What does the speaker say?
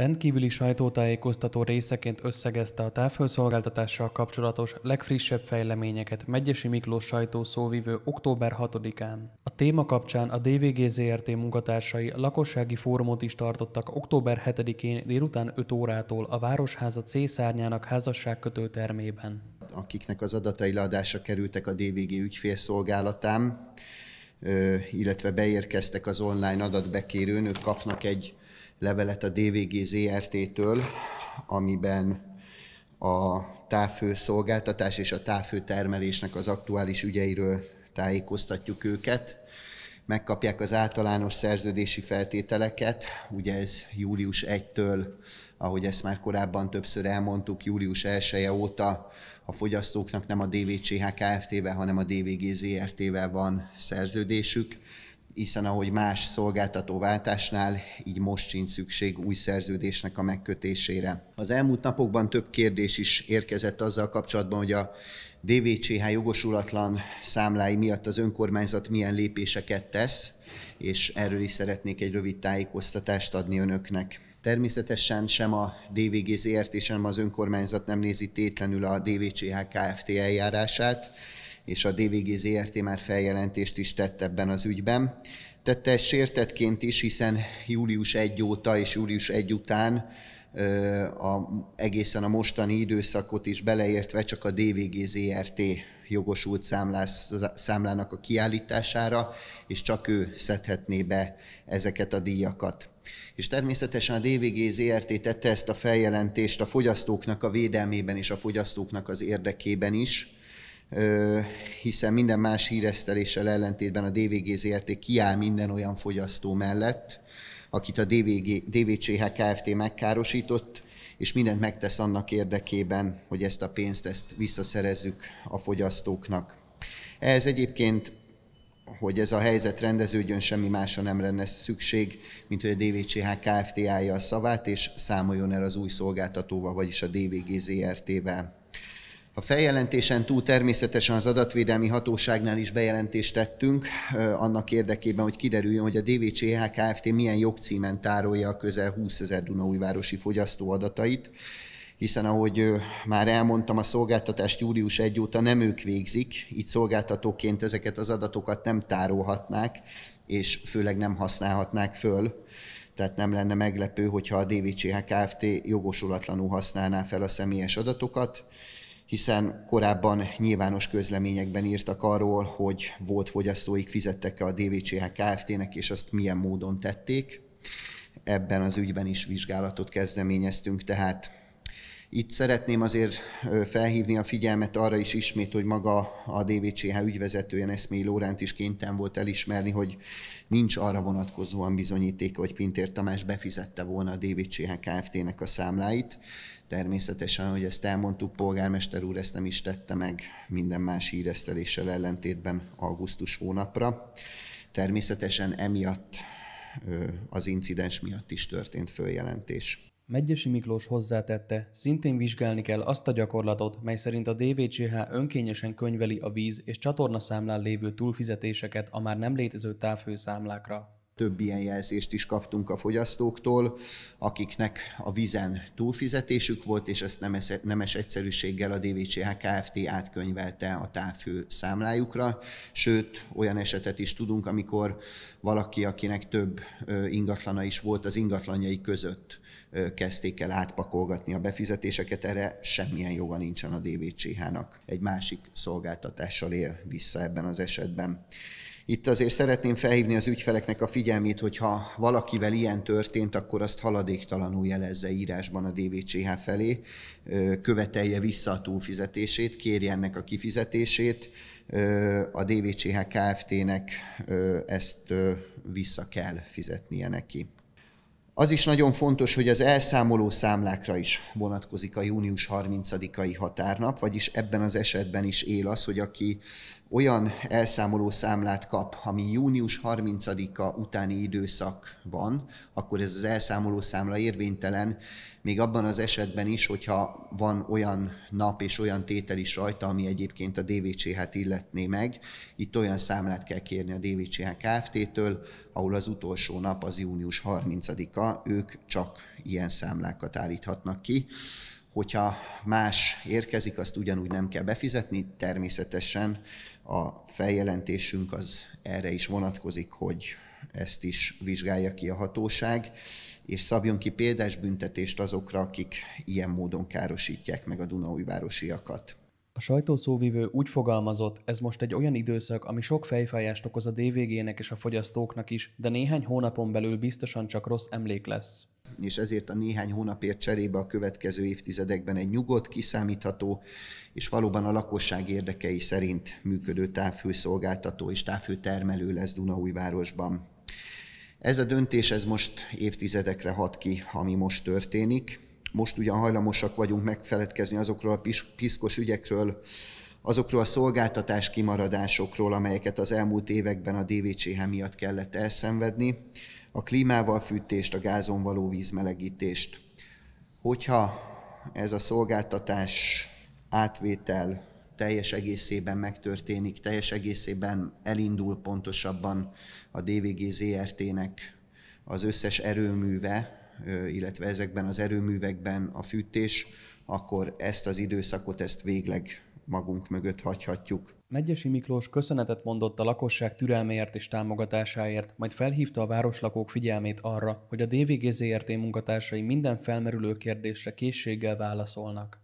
Rendkívüli sajtótájékoztató részeként összegezte a távhőszolgáltatással kapcsolatos legfrissebb fejleményeket Megyesi Miklós sajtószóvivő október 6-án. A téma kapcsán a DVG ZRT munkatársai lakossági fórumot is tartottak október 7-én délután 5 órától a Városháza C szárnyának házasságkötő termében. Akiknek az adatai leadása kerültek a DVG ügyfélszolgálatán, illetve beérkeztek az online adatbekérőn, ők kapnak egy levelet a DVG ZRT-től, amiben a távfő szolgáltatás és a távfő termelésnek az aktuális ügyeiről tájékoztatjuk őket. Megkapják az általános szerződési feltételeket, ugye ez július 1-től, ahogy ezt már korábban többször elmondtuk, július 1 -e óta a fogyasztóknak nem a DVCH Kft-vel, hanem a DVG ZRT-vel van szerződésük hiszen ahogy más szolgáltatóváltásnál, így most sincs szükség új szerződésnek a megkötésére. Az elmúlt napokban több kérdés is érkezett azzal kapcsolatban, hogy a DVCH jogosulatlan számlái miatt az önkormányzat milyen lépéseket tesz, és erről is szeretnék egy rövid tájékoztatást adni önöknek. Természetesen sem a DVG ZRT, sem az önkormányzat nem nézi tétlenül a DVCH Kft. eljárását, és a DVG ZRT már feljelentést is tett ebben az ügyben. Tette ezt sértetként is, hiszen július 1 óta és július 1 után a, egészen a mostani időszakot is beleértve csak a DVG ZRT jogosult számlás, számlának a kiállítására, és csak ő szedhetné be ezeket a díjakat. És természetesen a DVG ZRT tette ezt a feljelentést a fogyasztóknak a védelmében és a fogyasztóknak az érdekében is, hiszen minden más híreszteléssel ellentétben a DVG ZRT kiáll minden olyan fogyasztó mellett, akit a DVG, DVCH Kft. megkárosított, és mindent megtesz annak érdekében, hogy ezt a pénzt ezt visszaszerezzük a fogyasztóknak. Ehhez egyébként, hogy ez a helyzet rendeződjön, semmi másra nem lenne szükség, mint hogy a DVCH Kft. állja a szavát, és számoljon el az új szolgáltatóval, vagyis a DVG ZRT-vel. A feljelentésen túl természetesen az adatvédelmi hatóságnál is bejelentést tettünk, annak érdekében, hogy kiderüljön, hogy a DVCH Kft. milyen jogcímen tárolja a közel 20 ezer Dunaújvárosi fogyasztó adatait hiszen ahogy már elmondtam, a szolgáltatást július 1 óta nem ők végzik, így szolgáltatóként ezeket az adatokat nem tárolhatnák, és főleg nem használhatnák föl. Tehát nem lenne meglepő, hogyha a DVCH Kft. jogosulatlanul használná fel a személyes adatokat, hiszen korábban nyilvános közleményekben írtak arról, hogy volt fogyasztóik fizettek-e a DVCH Kft-nek, és azt milyen módon tették. Ebben az ügyben is vizsgálatot kezdeményeztünk, tehát itt szeretném azért felhívni a figyelmet arra is ismét, hogy maga a DVCH ügyvezetője Eszmély Lóránt is kénytelen volt elismerni, hogy nincs arra vonatkozóan bizonyíték, hogy Pintér Tamás befizette volna a DVCH Kft-nek a számláit. Természetesen, hogy ezt elmondtuk, polgármester úr ezt nem is tette meg minden más híreszteléssel ellentétben augusztus hónapra. Természetesen emiatt az incidens miatt is történt följelentés. Megyesi Miklós hozzátette, szintén vizsgálni kell azt a gyakorlatot, mely szerint a DVCH önkényesen könyveli a víz és számlán lévő túlfizetéseket a már nem létező távhőszámlákra több ilyen jelzést is kaptunk a fogyasztóktól, akiknek a vizen túlfizetésük volt, és ezt nemes, nemes egyszerűséggel a DVCH Kft. átkönyvelte a távfő számlájukra, sőt, olyan esetet is tudunk, amikor valaki, akinek több ingatlana is volt, az ingatlanjai között kezdték el átpakolgatni a befizetéseket, erre semmilyen joga nincsen a DVCH-nak. Egy másik szolgáltatással él vissza ebben az esetben. Itt azért szeretném felhívni az ügyfeleknek a figyelmét, hogyha valakivel ilyen történt, akkor azt haladéktalanul jelezze írásban a DVCH felé, követelje vissza a túlfizetését, kérje ennek a kifizetését, a DVCH Kft-nek ezt vissza kell fizetnie neki. Az is nagyon fontos, hogy az elszámoló számlákra is vonatkozik a június 30-ai határnap, vagyis ebben az esetben is él az, hogy aki olyan elszámoló számlát kap, ami június 30-a utáni időszak van, akkor ez az elszámoló számla érvénytelen, még abban az esetben is, hogyha van olyan nap és olyan tétel is rajta, ami egyébként a DVCH-t illetné meg. Itt olyan számlát kell kérni a DVCH Kft-től, ahol az utolsó nap az június 30-a, ők csak ilyen számlákat állíthatnak ki Hogyha más érkezik, azt ugyanúgy nem kell befizetni, természetesen a feljelentésünk az erre is vonatkozik, hogy ezt is vizsgálja ki a hatóság, és szabjon ki példás büntetést azokra, akik ilyen módon károsítják meg a Dunaújvárosiakat. A sajtószóvivő úgy fogalmazott, ez most egy olyan időszak, ami sok fejfájást okoz a DVG-nek és a fogyasztóknak is, de néhány hónapon belül biztosan csak rossz emlék lesz. És ezért a néhány hónapért cserébe a következő évtizedekben egy nyugodt, kiszámítható és valóban a lakosság érdekei szerint működő távfőszolgáltató és távfőtermelő lesz Dunaújvárosban. Ez a döntés ez most évtizedekre hat ki, ami most történik most ugyan hajlamosak vagyunk megfeledkezni azokról a piszkos ügyekről, azokról a szolgáltatás kimaradásokról, amelyeket az elmúlt években a DVCH miatt kellett elszenvedni, a klímával fűtést, a gázon való vízmelegítést. Hogyha ez a szolgáltatás átvétel teljes egészében megtörténik, teljes egészében elindul pontosabban a DVG ZRT-nek az összes erőműve, illetve ezekben az erőművekben a fűtés, akkor ezt az időszakot, ezt végleg magunk mögött hagyhatjuk. Megyesi Miklós köszönetet mondott a lakosság türelméért és támogatásáért, majd felhívta a városlakók figyelmét arra, hogy a DVG ZRT munkatársai minden felmerülő kérdésre készséggel válaszolnak.